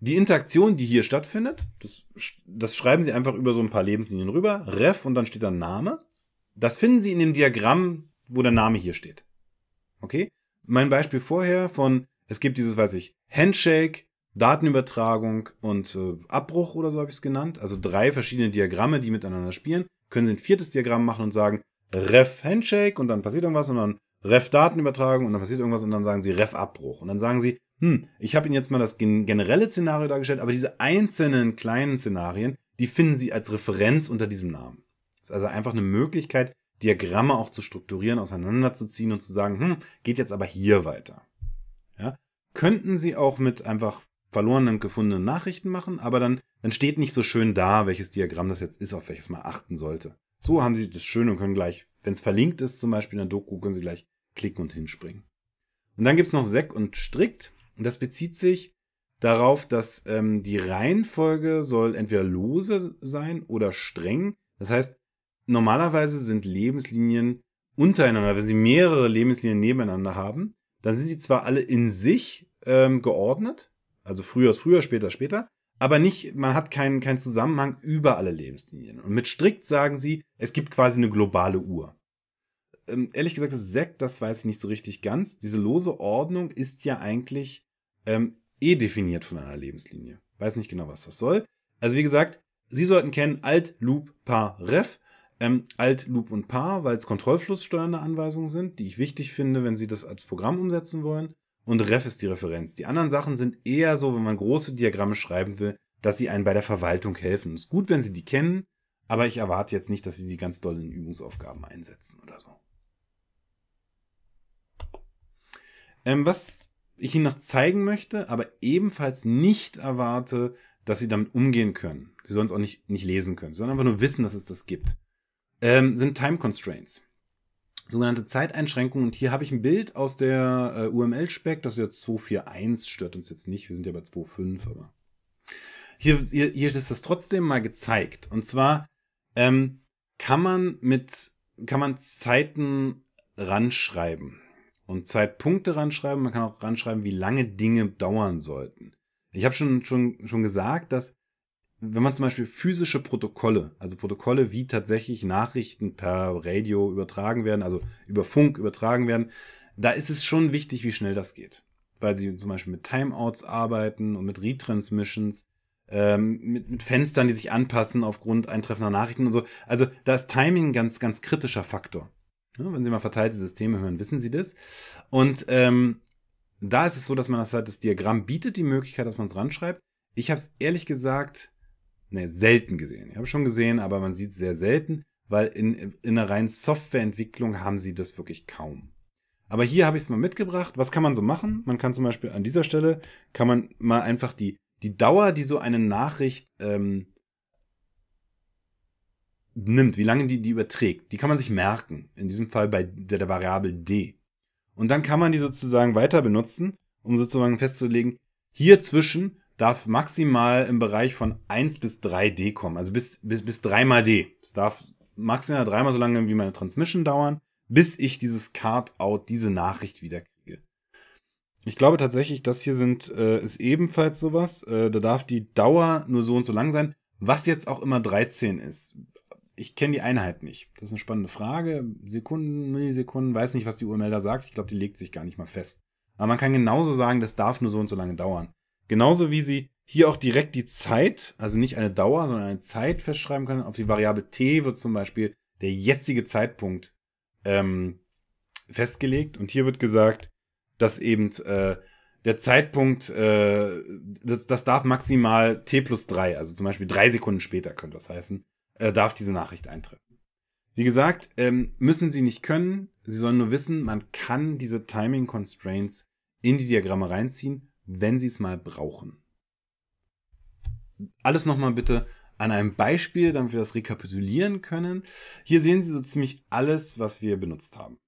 die Interaktion, die hier stattfindet, das, das schreiben Sie einfach über so ein paar Lebenslinien rüber. Ref und dann steht da Name. Das finden Sie in dem Diagramm, wo der Name hier steht. Okay? Mein Beispiel vorher von es gibt dieses, weiß ich, Handshake, Datenübertragung und äh, Abbruch oder so habe ich es genannt. Also drei verschiedene Diagramme, die miteinander spielen. Können Sie ein viertes Diagramm machen und sagen, Ref Handshake und dann passiert irgendwas und dann Ref Datenübertragung und dann passiert irgendwas und dann sagen Sie Ref Abbruch. Und dann sagen Sie, hm, ich habe Ihnen jetzt mal das gen generelle Szenario dargestellt, aber diese einzelnen kleinen Szenarien, die finden Sie als Referenz unter diesem Namen. Das ist also einfach eine Möglichkeit, Diagramme auch zu strukturieren, auseinanderzuziehen und zu sagen, hm, geht jetzt aber hier weiter. Ja? Könnten sie auch mit einfach verlorenen und gefundenen Nachrichten machen, aber dann, dann steht nicht so schön da, welches Diagramm das jetzt ist, auf welches man achten sollte. So haben sie das schön und können gleich, wenn es verlinkt ist, zum Beispiel in der Doku, können sie gleich klicken und hinspringen. Und dann gibt's noch Sec und Strikt. Und das bezieht sich darauf, dass ähm, die Reihenfolge soll entweder lose sein oder streng. Das heißt, normalerweise sind Lebenslinien untereinander, wenn sie mehrere Lebenslinien nebeneinander haben, dann sind sie zwar alle in sich ähm, geordnet, also früher ist früher, später später, aber nicht, man hat keinen, keinen Zusammenhang über alle Lebenslinien. Und mit strikt sagen sie, es gibt quasi eine globale Uhr. Ähm, ehrlich gesagt, das Sekt, das weiß ich nicht so richtig ganz. Diese lose Ordnung ist ja eigentlich ähm, eh definiert von einer Lebenslinie. Weiß nicht genau, was das soll. Also wie gesagt, Sie sollten kennen Alt, Loop, Paar, Ref. Ähm, Alt, Loop und Paar, weil es kontrollflusssteuernde Anweisungen sind, die ich wichtig finde, wenn Sie das als Programm umsetzen wollen. Und Ref ist die Referenz. Die anderen Sachen sind eher so, wenn man große Diagramme schreiben will, dass sie einen bei der Verwaltung helfen. Ist gut, wenn Sie die kennen, aber ich erwarte jetzt nicht, dass Sie die ganz doll in Übungsaufgaben einsetzen oder so. Ähm, was ich Ihnen noch zeigen möchte, aber ebenfalls nicht erwarte, dass Sie damit umgehen können. Sie sollen es auch nicht, nicht lesen können. Sie sollen einfach nur wissen, dass es das gibt ähm, sind Time Constraints. Sogenannte Zeiteinschränkungen. Und hier habe ich ein Bild aus der äh, UML-Spec, das ist jetzt 241, stört uns jetzt nicht. Wir sind ja bei 2.5, aber. Hier, hier, hier, ist das trotzdem mal gezeigt. Und zwar ähm, kann man mit, kann man Zeiten ranschreiben und Zeitpunkte ranschreiben. Man kann auch ranschreiben, wie lange Dinge dauern sollten. Ich habe schon, schon, schon gesagt, dass wenn man zum Beispiel physische Protokolle, also Protokolle, wie tatsächlich Nachrichten per Radio übertragen werden, also über Funk übertragen werden, da ist es schon wichtig, wie schnell das geht. Weil sie zum Beispiel mit Timeouts arbeiten und mit Retransmissions, ähm, mit, mit Fenstern, die sich anpassen aufgrund eintreffender Nachrichten und so. Also da ist Timing ein ganz, ganz kritischer Faktor. Ja, wenn Sie mal verteilte Systeme hören, wissen Sie das. Und ähm, da ist es so, dass man das halt, das Diagramm bietet die Möglichkeit, dass man es ranschreibt. Ich habe es ehrlich gesagt nee, selten gesehen. Ich habe schon gesehen, aber man sieht sehr selten, weil in, in der reinen Softwareentwicklung haben sie das wirklich kaum. Aber hier habe ich es mal mitgebracht. Was kann man so machen? Man kann zum Beispiel an dieser Stelle, kann man mal einfach die, die Dauer, die so eine Nachricht ähm, nimmt, wie lange die die überträgt, die kann man sich merken. In diesem Fall bei der, der Variable d. Und dann kann man die sozusagen weiter benutzen, um sozusagen festzulegen, hier zwischen darf maximal im Bereich von 1 bis 3D kommen, also bis, bis, bis 3mal D. Es darf maximal dreimal so lange wie meine Transmission dauern, bis ich dieses Card-Out, diese Nachricht wieder kriege. Ich glaube tatsächlich, das hier sind, äh, ist ebenfalls sowas. Äh, da darf die Dauer nur so und so lang sein, was jetzt auch immer 13 ist. Ich kenne die Einheit nicht. Das ist eine spannende Frage. Sekunden, Millisekunden, weiß nicht, was die UML da sagt. Ich glaube, die legt sich gar nicht mal fest. Aber man kann genauso sagen, das darf nur so und so lange dauern. Genauso wie sie hier auch direkt die Zeit, also nicht eine Dauer, sondern eine Zeit festschreiben können. Auf die Variable t wird zum Beispiel der jetzige Zeitpunkt ähm, festgelegt. Und hier wird gesagt, dass eben äh, der Zeitpunkt, äh, das, das darf maximal t plus 3, also zum Beispiel drei Sekunden später könnte das heißen, äh, darf diese Nachricht eintreffen. Wie gesagt, ähm, müssen Sie nicht können. Sie sollen nur wissen, man kann diese Timing Constraints in die Diagramme reinziehen wenn sie es mal brauchen. Alles nochmal bitte an einem Beispiel, damit wir das rekapitulieren können. Hier sehen Sie so ziemlich alles, was wir benutzt haben.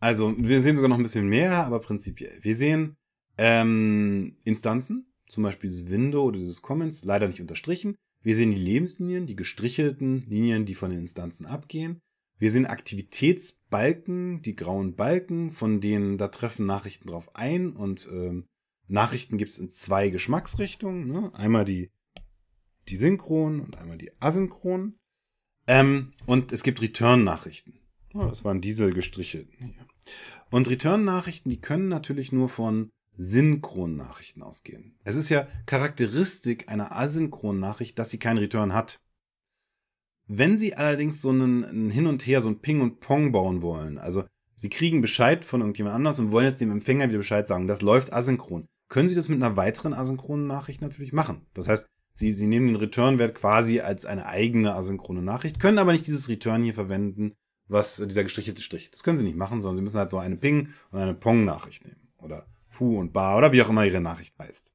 Also wir sehen sogar noch ein bisschen mehr, aber prinzipiell. Wir sehen ähm, Instanzen, zum Beispiel dieses Window oder dieses Comments, leider nicht unterstrichen. Wir sehen die Lebenslinien, die gestrichelten Linien, die von den Instanzen abgehen. Wir sehen Aktivitätsbalken, die grauen Balken, von denen da treffen Nachrichten drauf ein und ähm, Nachrichten gibt es in zwei Geschmacksrichtungen. Ne? Einmal die, die synchronen und einmal die asynchronen. Ähm, und es gibt Return-Nachrichten. Ja, das waren diese gestrichelten hier. Und Return-Nachrichten, die können natürlich nur von synchronen Nachrichten ausgehen. Es ist ja Charakteristik einer asynchronen Nachricht, dass sie keinen Return hat. Wenn Sie allerdings so einen, Hin und Her, so ein Ping und Pong bauen wollen, also Sie kriegen Bescheid von irgendjemand anders und wollen jetzt dem Empfänger wieder Bescheid sagen, das läuft asynchron, können Sie das mit einer weiteren asynchronen Nachricht natürlich machen. Das heißt, Sie, Sie nehmen den Return-Wert quasi als eine eigene asynchrone Nachricht, können aber nicht dieses Return hier verwenden, was äh, dieser gestrichelte Strich. Das können Sie nicht machen, sondern Sie müssen halt so eine Ping- und eine Pong-Nachricht nehmen. Oder Fu und Bar oder wie auch immer Ihre Nachricht heißt.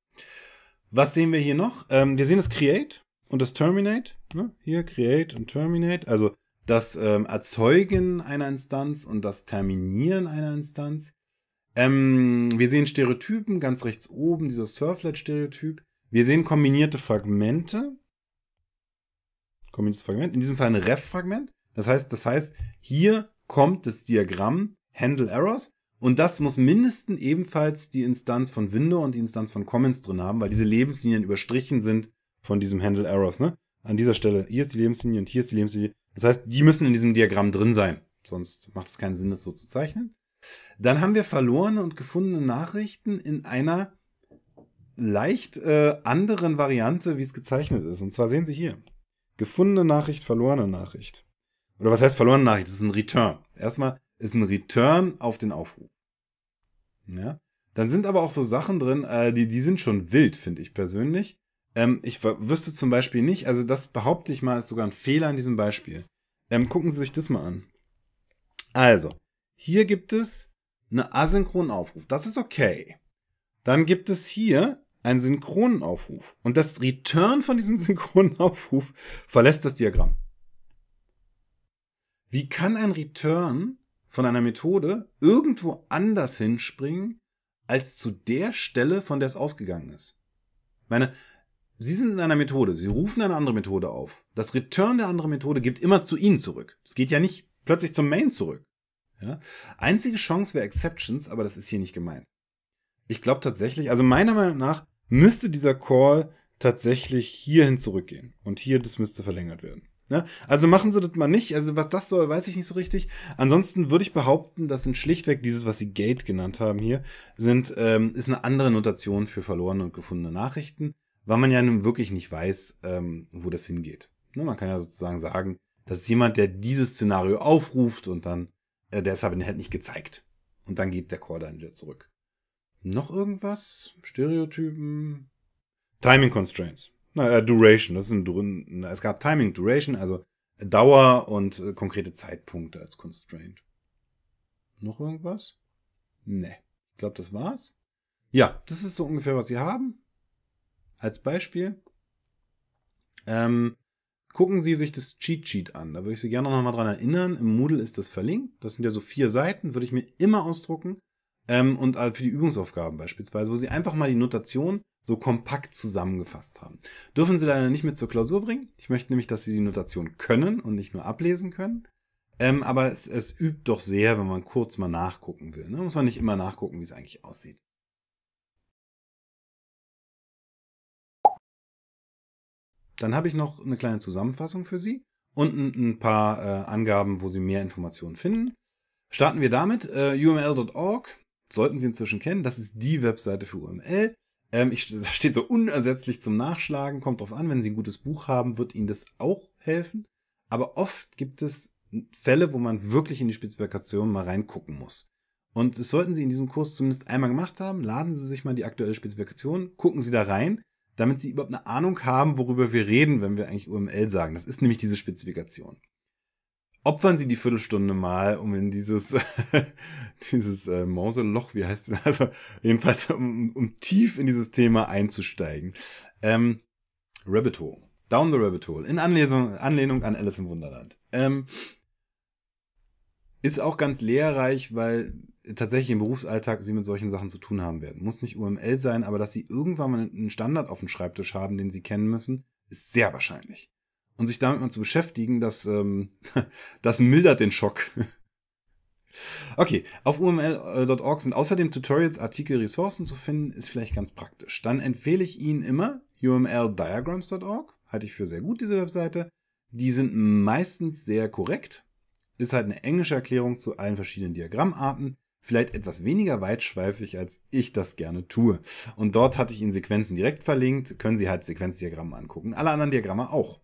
Was sehen wir hier noch? Ähm, wir sehen das Create und das Terminate. Ne? Hier Create und Terminate. Also das ähm, Erzeugen einer Instanz und das Terminieren einer Instanz. Ähm, wir sehen Stereotypen ganz rechts oben, dieser Surflet-Stereotyp. Wir sehen kombinierte Fragmente. Kombiniertes Fragment, in diesem Fall ein Ref-Fragment. Das heißt, das heißt, hier kommt das Diagramm Handle Errors und das muss mindestens ebenfalls die Instanz von Window und die Instanz von Comments drin haben, weil diese Lebenslinien überstrichen sind von diesem Handle Errors. Ne? An dieser Stelle, hier ist die Lebenslinie und hier ist die Lebenslinie. Das heißt, die müssen in diesem Diagramm drin sein. Sonst macht es keinen Sinn, das so zu zeichnen. Dann haben wir verlorene und gefundene Nachrichten in einer leicht äh, anderen Variante, wie es gezeichnet ist. Und zwar sehen Sie hier. Gefundene Nachricht, verlorene Nachricht. Oder was heißt verlorene Nachricht? Das ist ein Return. Erstmal ist ein Return auf den Aufruf. Ja. Dann sind aber auch so Sachen drin, äh, die, die sind schon wild, finde ich persönlich. Ähm, ich wüsste zum Beispiel nicht, also das behaupte ich mal, ist sogar ein Fehler in diesem Beispiel. Ähm, gucken Sie sich das mal an. Also, hier gibt es einen asynchronen Aufruf. Das ist okay. Dann gibt es hier einen synchronen Aufruf. Und das Return von diesem synchronen Aufruf verlässt das Diagramm. Wie kann ein Return von einer Methode irgendwo anders hinspringen, als zu der Stelle, von der es ausgegangen ist? Ich meine, Sie sind in einer Methode, Sie rufen eine andere Methode auf. Das Return der anderen Methode gibt immer zu Ihnen zurück. Es geht ja nicht plötzlich zum Main zurück. Ja? Einzige Chance wäre Exceptions, aber das ist hier nicht gemeint. Ich glaube tatsächlich, also meiner Meinung nach müsste dieser Call tatsächlich hierhin zurückgehen und hier das müsste verlängert werden. Ja? Also machen sie das mal nicht. Also was das soll, weiß ich nicht so richtig. Ansonsten würde ich behaupten, das sind schlichtweg dieses, was sie Gate genannt haben hier, sind ähm, ist eine andere Notation für verlorene und gefundene Nachrichten, weil man ja nun wirklich nicht weiß, ähm, wo das hingeht. Ne? Man kann ja sozusagen sagen, dass jemand, der dieses Szenario aufruft und dann äh, der ist aber halt nicht gezeigt. Und dann geht der Core dann wieder zurück. Noch irgendwas? Stereotypen? Timing Constraints. Na, äh, Duration. Das ist ein, es gab Timing, Duration, also Dauer und äh, konkrete Zeitpunkte als Constraint. Noch irgendwas? Ne. Ich glaube, das war's. Ja, das ist so ungefähr, was sie haben. Als Beispiel. Ähm, gucken Sie sich das Cheat Sheet an. Da würde ich Sie gerne noch mal dran erinnern. Im Moodle ist das verlinkt. Das sind ja so vier Seiten, würde ich mir immer ausdrucken. Ähm, und äh, für die Übungsaufgaben beispielsweise, wo Sie einfach mal die Notation so kompakt zusammengefasst haben. Dürfen Sie leider nicht mit zur Klausur bringen. Ich möchte nämlich, dass Sie die Notation können und nicht nur ablesen können. Ähm, aber es, es, übt doch sehr, wenn man kurz mal nachgucken will. Ne? Muss man nicht immer nachgucken, wie es eigentlich aussieht. Dann habe ich noch eine kleine Zusammenfassung für Sie und ein, paar äh, Angaben, wo Sie mehr Informationen finden. Starten wir damit. Äh, UML.org sollten Sie inzwischen kennen. Das ist die Webseite für UML. Ähm, ich, das steht so unersetzlich zum Nachschlagen. Kommt drauf an, wenn Sie ein gutes Buch haben, wird Ihnen das auch helfen. Aber oft gibt es Fälle, wo man wirklich in die Spezifikation mal reingucken muss. Und das sollten Sie in diesem Kurs zumindest einmal gemacht haben. Laden Sie sich mal die aktuelle Spezifikation, gucken Sie da rein damit sie überhaupt eine Ahnung haben, worüber wir reden, wenn wir eigentlich UML sagen. Das ist nämlich diese Spezifikation. Opfern Sie die Viertelstunde mal, um in dieses, dieses äh, Mauseloch, wie heißt das? Also, jedenfalls, um, um tief in dieses Thema einzusteigen. Ähm, Rabbit Hole. Down the Rabbit Hole. In Anlesung, Anlehnung an Alice im Wunderland. Ähm, ist auch ganz lehrreich, weil tatsächlich im Berufsalltag sie mit solchen Sachen zu tun haben werden. Muss nicht UML sein, aber dass sie irgendwann mal einen Standard auf dem Schreibtisch haben, den sie kennen müssen, ist sehr wahrscheinlich. Und sich damit mal zu beschäftigen, das, ähm, das mildert den Schock. Okay, auf uml.org sind außerdem Tutorials, Artikel, Ressourcen zu finden, ist vielleicht ganz praktisch. Dann empfehle ich Ihnen immer umldiagrams.org, halte ich für sehr gut, diese Webseite. Die sind meistens sehr korrekt, ist halt eine englische Erklärung zu allen verschiedenen Diagrammarten vielleicht etwas weniger weitschweifig, als ich das gerne tue. Und dort hatte ich Ihnen Sequenzen direkt verlinkt, können Sie halt Sequenzdiagramme angucken, alle anderen Diagramme auch.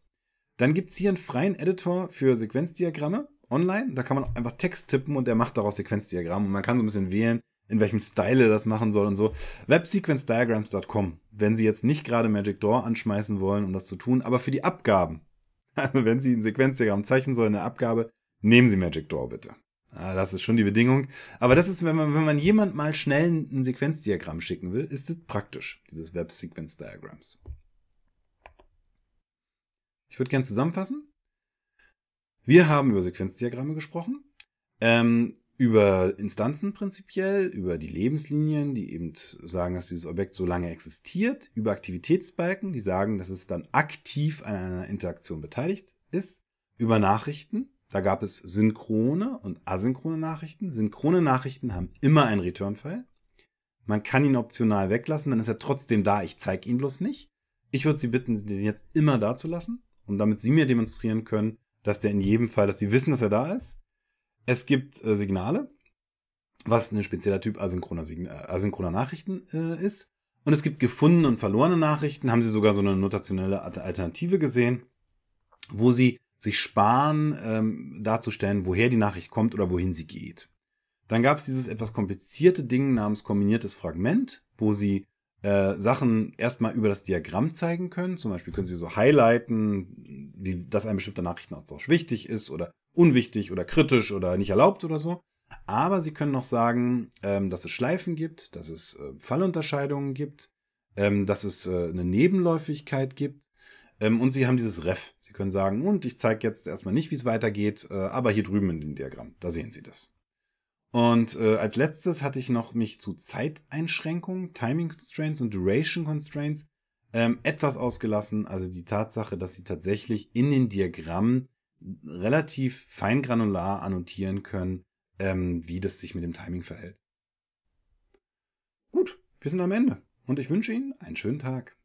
Dann gibt es hier einen freien Editor für Sequenzdiagramme online, da kann man einfach Text tippen und der macht daraus Sequenzdiagramme und man kann so ein bisschen wählen, in welchem Style das machen soll und so. Websequencediagrams.com, wenn Sie jetzt nicht gerade Magic Door anschmeißen wollen, um das zu tun, aber für die Abgaben. Also wenn Sie ein Sequenzdiagramm zeichnen sollen, eine Abgabe, nehmen Sie Magic Door bitte. Ah, das ist schon die Bedingung. Aber das ist, wenn man, wenn man jemand mal schnell ein Sequenzdiagramm schicken will, ist es praktisch, dieses Web Sequence Diagrams. Ich würde gerne zusammenfassen. Wir haben über Sequenzdiagramme gesprochen, ähm, über Instanzen prinzipiell, über die Lebenslinien, die eben sagen, dass dieses Objekt so lange existiert, über Aktivitätsbalken, die sagen, dass es dann aktiv an einer Interaktion beteiligt ist, über Nachrichten, da gab es synchrone und asynchrone Nachrichten. Synchrone Nachrichten haben immer einen Return-File. Man kann ihn optional weglassen, dann ist er trotzdem da. Ich zeige ihn bloß nicht. Ich würde Sie bitten, den jetzt immer da zu lassen, um damit Sie mir demonstrieren können, dass der in jedem Fall, dass Sie wissen, dass er da ist. Es gibt äh, Signale, was ein spezieller Typ asynchroner, äh, asynchroner Nachrichten äh, ist. Und es gibt gefundene und verlorene Nachrichten. Haben Sie sogar so eine notationelle Alternative gesehen, wo Sie sich sparen, ähm, darzustellen, woher die Nachricht kommt oder wohin sie geht. Dann gab es dieses etwas komplizierte Ding namens kombiniertes Fragment, wo sie äh, Sachen erstmal über das Diagramm zeigen können. Zum Beispiel können sie so highlighten, wie, das ein bestimmter Nachrichtenaustausch wichtig ist oder unwichtig oder kritisch oder nicht erlaubt oder so. Aber sie können noch sagen, ähm, dass es Schleifen gibt, dass es äh, Fallunterscheidungen gibt, ähm, dass es äh, eine Nebenläufigkeit gibt. Ähm, und sie haben dieses Ref. Sie können sagen, und ich zeige jetzt erstmal nicht, wie es weitergeht, äh, aber hier drüben in dem Diagramm, da sehen Sie das. Und äh, als letztes hatte ich noch mich zu Zeiteinschränkungen, Timing Constraints und Duration Constraints ähm, etwas ausgelassen. Also die Tatsache, dass Sie tatsächlich in den Diagrammen relativ feingranular annotieren können, ähm, wie das sich mit dem Timing verhält. Gut, wir sind am Ende und ich wünsche Ihnen einen schönen Tag.